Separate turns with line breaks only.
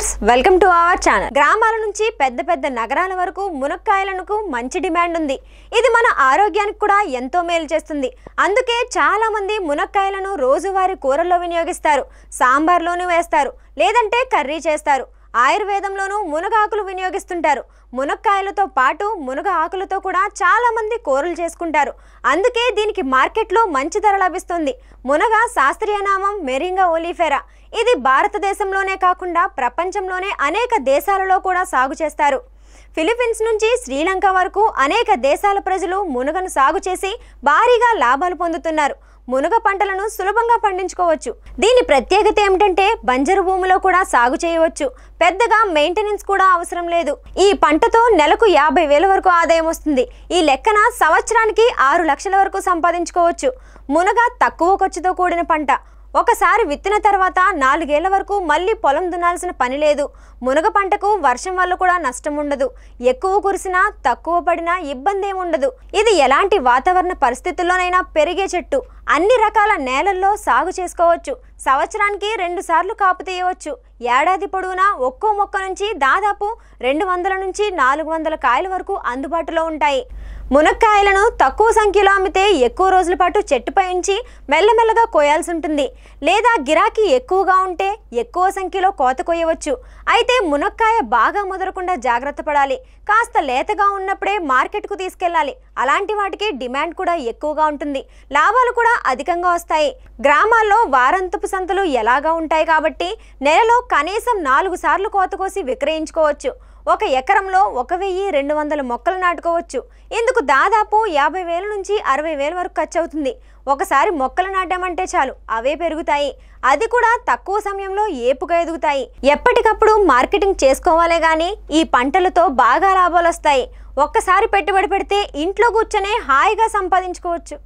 viewers welcome to our channel గ్రామాల నుంచి పెద్ద పెద్ద నగరాల వరకు మునక్కాయలకు మంచి డిమాండ్ ఉంది ఇది మన ఆరోగ్యానికి కూడా ఎంతో మేలు చేస్తుంది అందుకే చాలా మంది మునక్కాయలను రోజువారీ కూరల్లో వినియోగిస్తారు సాంబార్లోనూ వేస్తారు లేదంటే కర్రీ చేస్తారు ఆయుర్వేదంలోనూ మునగ ఆకులు వినియోగిస్తుంటారు మునక్కాయలతో పాటు మునగ ఆకులతో కూడా చాలామంది కూరలు చేసుకుంటారు అందుకే దీనికి మార్కెట్లో మంచి ధర లభిస్తుంది మునగ శాస్త్రీయ నామం మెరింగా ఓలీఫెరా ఇది భారతదేశంలోనే కాకుండా ప్రపంచంలోనే అనేక దేశాలలో కూడా సాగు చేస్తారు ఫిలిపీన్స్ నుంచి శ్రీలంక వరకు అనేక దేశాల ప్రజలు మునగను సాగు చేసి భారీగా లాభాలు పొందుతున్నారు మునగ పంటలను సులభంగా పండించుకోవచ్చు దీని ప్రత్యేకత ఏమిటంటే బంజరు భూమిలో కూడా సాగు చేయవచ్చు పెద్దగా మెయింటెనెన్స్ కూడా అవసరం లేదు ఈ పంటతో నెలకు యాభై వేల వరకు ఆదాయం వస్తుంది ఈ లెక్కన సంవత్సరానికి ఆరు లక్షల వరకు సంపాదించుకోవచ్చు మునగ తక్కువ ఖర్చుతో కూడిన పంట ఒకసారి విత్తిన తర్వాత నాలుగేళ్ల వరకు మళ్ళీ పొలం దున్నాల్సిన పని లేదు మునగ పంటకు వర్షం వల్ల కూడా నష్టం ఉండదు ఎక్కువ కురిసినా తక్కువ పడినా ఇబ్బంది ఏముండదు ఇది ఎలాంటి వాతావరణ పరిస్థితుల్లోనైనా పెరిగే చెట్టు అన్ని రకాల నేలల్లో సాగు చేసుకోవచ్చు సంవత్సరానికి రెండు సార్లు కాపు తీయవచ్చు ఏడాది పొడవునా ఒక్కో మొక్క నుంచి దాదాపు రెండు వందల నుంచి నాలుగు వందల కాయల వరకు అందుబాటులో ఉంటాయి మునక్కాయలను తక్కువ సంఖ్యలో అమ్మితే ఎక్కువ రోజుల పాటు చెట్టుపై ఉంచి మెల్లమెల్లగా కోయాల్సి ఉంటుంది లేదా గిరాకీ ఎక్కువగా ఉంటే ఎక్కువ సంఖ్యలో కోత కొయ్యవచ్చు అయితే మునక్కాయ బాగా ముదరకుండా జాగ్రత్త పడాలి కాస్త లేతగా ఉన్నప్పుడే మార్కెట్కు తీసుకెళ్ళాలి అలాంటి వాటికి డిమాండ్ కూడా ఎక్కువగా ఉంటుంది లాభాలు కూడా అధికంగా వస్తాయి గ్రామాల్లో వారంతపు సంతలు ఎలాగా ఉంటాయి కాబట్టి నెలలో కనీసం నాలుగు సార్లు కోత కోసి విక్రయించుకోవచ్చు ఒక ఎకరంలో ఒక వెయ్యి రెండు వందల మొక్కలు నాటుకోవచ్చు ఇందుకు దాదాపు యాభై వేల నుంచి అరవై వేల వరకు ఖర్చు అవుతుంది ఒకసారి మొక్కలు నాటామంటే చాలు అవే పెరుగుతాయి అది కూడా తక్కువ సమయంలో ఏపుగా ఎదుగుతాయి ఎప్పటికప్పుడు మార్కెటింగ్ చేసుకోవాలే కానీ ఈ పంటలతో బాగా లాభాలు వస్తాయి ఒక్కసారి పెట్టుబడి పెడితే ఇంట్లో కూర్చొని హాయిగా సంపాదించుకోవచ్చు